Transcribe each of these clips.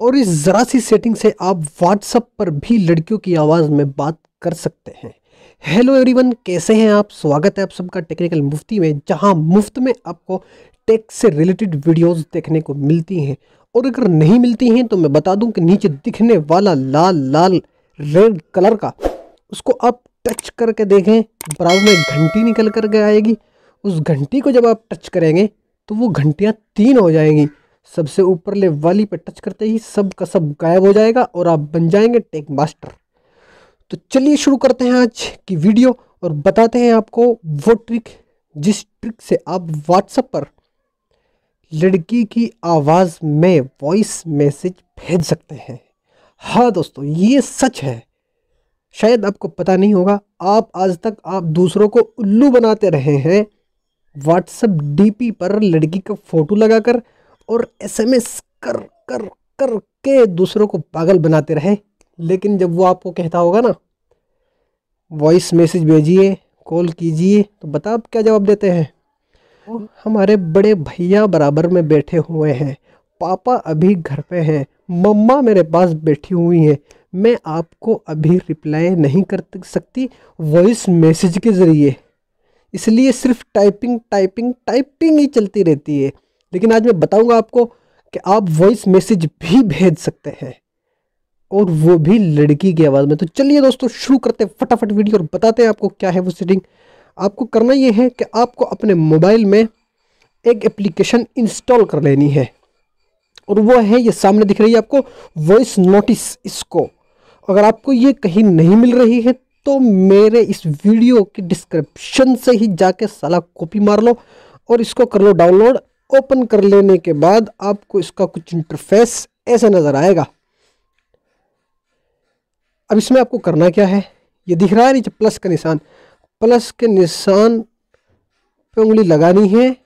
और इस ज़रा सी सेटिंग से आप व्हाट्सअप पर भी लड़कियों की आवाज़ में बात कर सकते हैं हेलो एवरीवन कैसे हैं आप स्वागत है आप सबका टेक्निकल मुफ्ती में जहां मुफ्त में आपको टेक से रिलेटेड वीडियोस देखने को मिलती हैं और अगर नहीं मिलती हैं तो मैं बता दूं कि नीचे दिखने वाला लाल लाल रेड कलर का उसको आप टच करके देखें बराबर में घंटी निकल कर के आएगी उस घंटी को जब आप टच करेंगे तो वो घंटियाँ तीन हो जाएंगी सबसे ऊपरले वाली पे टच करते ही सब का सब गायब हो जाएगा और आप बन जाएंगे टेक मास्टर तो चलिए शुरू करते हैं आज की वीडियो और बताते हैं आपको वो ट्रिक जिस ट्रिक से आप व्हाट्सएप पर लड़की की आवाज़ में वॉइस मैसेज भेज सकते हैं हाँ दोस्तों ये सच है शायद आपको पता नहीं होगा आप आज तक आप दूसरों को उल्लू बनाते रहे हैं व्हाट्सएप डीपी पर लड़की का फ़ोटो लगाकर और एसएमएस कर कर कर के दूसरों को पागल बनाते रहे लेकिन जब वो आपको कहता होगा ना वॉइस मैसेज भेजिए कॉल कीजिए तो बता आप क्या जवाब देते हैं हमारे बड़े भैया बराबर में बैठे हुए हैं पापा अभी घर पे हैं मम्मा मेरे पास बैठी हुई हैं मैं आपको अभी रिप्लाई नहीं कर सकती वॉइस मैसेज के ज़रिए इसलिए सिर्फ टाइपिंग टाइपिंग टाइपिंग ही चलती रहती है लेकिन आज मैं बताऊंगा आपको कि आप वॉइस मैसेज भी भेज सकते हैं और वो भी लड़की की आवाज़ में तो चलिए दोस्तों शुरू करते हैं फटाफट वीडियो और बताते हैं आपको क्या है वो सेटिंग आपको करना ये है कि आपको अपने मोबाइल में एक एप्लीकेशन इंस्टॉल कर लेनी है और वो है ये सामने दिख रही है आपको वॉइस नोटिस इसको अगर आपको ये कहीं नहीं मिल रही है तो मेरे इस वीडियो की डिस्क्रिप्शन से ही जाके साला कॉपी मार लो और इसको कर लो डाउनलोड ओपन कर लेने के बाद आपको इसका कुछ इंटरफेस ऐसा नज़र आएगा अब इसमें आपको करना क्या है ये दिख रहा है नीचे प्लस का निशान प्लस के निशान पे उंगली लगानी है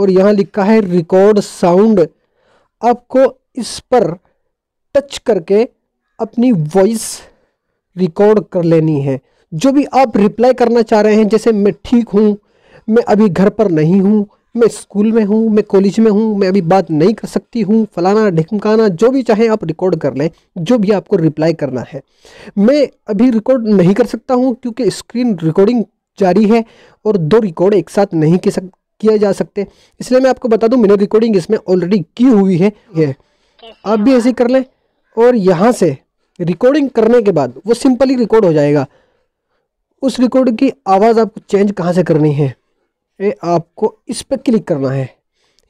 और यहाँ लिखा है रिकॉर्ड साउंड आपको इस पर टच करके अपनी वॉइस रिकॉर्ड कर लेनी है जो भी आप रिप्लाई करना चाह रहे हैं जैसे मैं ठीक हूँ मैं अभी घर पर नहीं हूँ मैं स्कूल में हूँ मैं कॉलेज में हूँ मैं अभी बात नहीं कर सकती हूँ फलाना ढिकमकाना जो भी चाहे आप रिकॉर्ड कर लें जो भी आपको रिप्लाई करना है मैं अभी रिकॉर्ड नहीं कर सकता हूँ क्योंकि स्क्रीन रिकॉर्डिंग जारी है और दो रिकॉर्ड एक साथ नहीं की सक किया जा सकते इसलिए मैं आपको बता दूँ मैंने रिकॉर्डिंग इसमें ऑलरेडी की हुई है यह आप भी ऐसे कर लें और यहाँ से रिकॉर्डिंग करने के बाद वो सिंपली रिकॉर्ड हो जाएगा उस रिकॉर्ड की आवाज़ आपको चेंज कहाँ से करनी है ए, आपको इस पर क्लिक करना है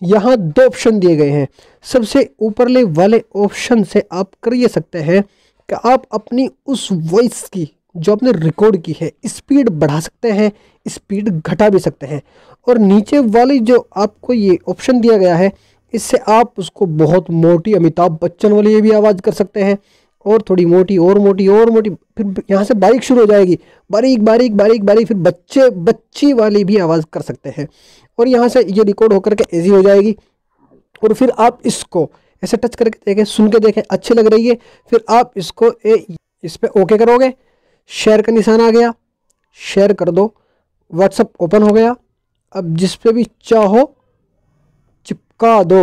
यहाँ दो ऑप्शन दिए गए हैं सबसे ऊपरले वाले ऑप्शन से आप कर ये सकते हैं कि आप अपनी उस वॉइस की जो आपने रिकॉर्ड की है स्पीड बढ़ा सकते हैं स्पीड घटा भी सकते हैं और नीचे वाली जो आपको ये ऑप्शन दिया गया है इससे आप उसको बहुत मोटी अमिताभ बच्चन वाली भी आवाज़ कर सकते हैं और थोड़ी मोटी और मोटी और मोटी फिर यहाँ से बारीक शुरू हो जाएगी बारीक बारीक बारीक बारीक फिर बच्चे बच्ची वाली भी आवाज़ कर सकते हैं और यहाँ से ये रिकॉर्ड होकर के ईजी हो जाएगी और फिर आप इसको ऐसे टच करके देखें सुन के देखें अच्छी लग रही है फिर आप इसको ए, इस पर ओके करोगे शेयर का निशान आ गया शेयर कर दो व्हाट्सअप ओपन हो गया अब जिस पे भी चाहो चिपका दो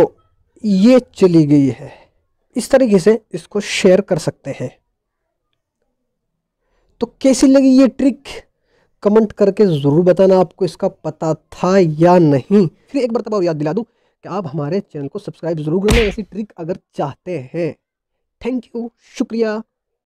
ये चली गई है इस तरीके से इसको शेयर कर सकते हैं तो कैसी लगी ये ट्रिक कमेंट करके ज़रूर बताना आपको इसका पता था या नहीं फिर एक मरतबा याद दिला दूँ कि आप हमारे चैनल को सब्सक्राइब ज़रूर करना ऐसी ट्रिक अगर चाहते हैं थैंक यू शुक्रिया